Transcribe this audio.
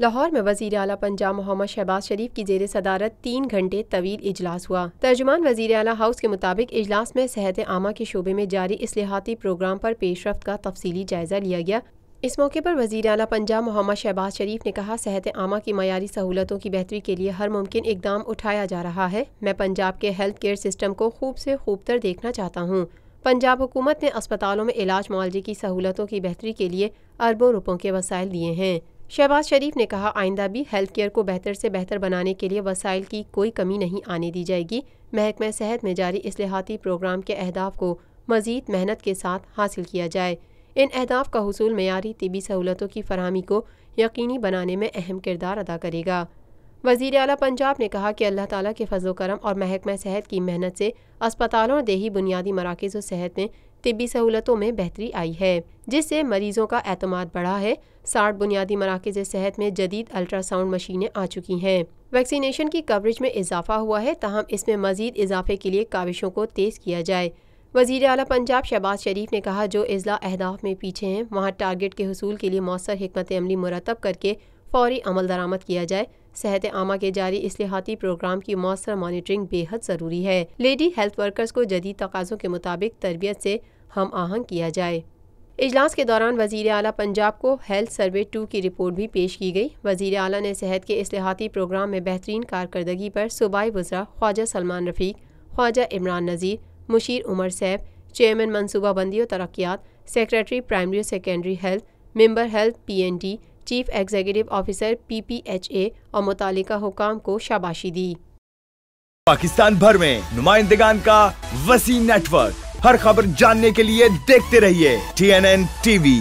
لاہور میں وزیر اعلیٰ پنجاب محمد شہباز شریف کی زیر صدارت تین گھنٹے طویل اجلاس ہوا ترجمان وزیر اعلیٰ ہاؤس کے مطابق اجلاس میں صحت عامہ کے شعبے میں جاری اصلاحاتی پروگرام پر پیش رفت کا تفصیلی جائزہ لیا گیا اس موقع پر وزیر اعلیٰ پنجاب محمد شہباز شریف نے کہا صحت عامہ کی معیاری سہولتوں کی بہتری کے لیے ہر ممکن اقدام اٹھایا جا رہا ہے میں پنجاب کے ہیلتھ کیئر سسٹم کو خوب سے خوب تر دیکھنا چاہتا ہوں پنجاب حکومت نے اسپتالوں میں علاج معالجے کی سہولتوں کی بہتری کے لیے اربوں روپوں کے وسائل دیے ہیں شہباز شریف نے کہا آئندہ بھی ہیلتھ کیئر کو بہتر سے بہتر بنانے کے لیے وسائل کی کوئی کمی نہیں آنے دی جائے گی محکمہ صحت میں جاری اصلاحاتی پروگرام کے اہداف کو مزید محنت کے ساتھ حاصل کیا جائے ان اہداف کا حصول معیاری طبی سہولتوں کی فراہمی کو یقینی بنانے میں اہم کردار ادا کرے گا وزیر اعلیٰ پنجاب نے کہا کہ اللہ تعالیٰ کے فضل و کرم اور محکمہ صحت کی محنت سے اسپتالوں اور دیہی بنیادی مراکز و صحت میں طبی سہولتوں میں بہتری آئی ہے جس سے مریضوں کا اعتماد بڑھا ہے ساٹھ بنیادی مراکز صحت میں جدید الٹرا ساؤنڈ مشینیں آ چکی ہیں ویکسینیشن کی کوریج میں اضافہ ہوا ہے تاہم اس میں مزید اضافے کے لیے کاوشوں کو تیز کیا جائے وزیر اعلیٰ پنجاب شہباز شریف نے کہا جو اضلاع اہداف میں پیچھے ہیں وہاں ٹارگٹ کے حصول کے لیے مؤثر حکمت عملی مرتب کر کے فوری عمل درآمد کیا جائے صحت عامہ کے جاری اصلاحاتی پروگرام کی مؤثر مانیٹرنگ بے حد ضروری ہے لیڈی ہیلتھ ورکرز کو جدید تقاضوں کے مطابق تربیت سے ہم آہنگ کیا جائے اجلاس کے دوران وزیر اعلیٰ پنجاب کو ہیلتھ سروے ٹو کی رپورٹ بھی پیش کی گئی وزیر اعلیٰ نے صحت کے اصلاحاتی پروگرام میں بہترین کارکردگی پر صوبائی وزراء خواجہ سلمان رفیق خواجہ عمران نذیر مشیر عمر سیف چیئرمین منصوبہ بندی و ترقیات سیکرٹری پرائمری و secondary health member health P N D chief executive officer P P H A اور متعلقہ حکام کو شاباشی دی پاکستان بھر میں نمائندگان کا وسیع نیٹ ورک ہر خبر جاننے کے لیے دیکھتے رہیے ٹی این این ٹی وی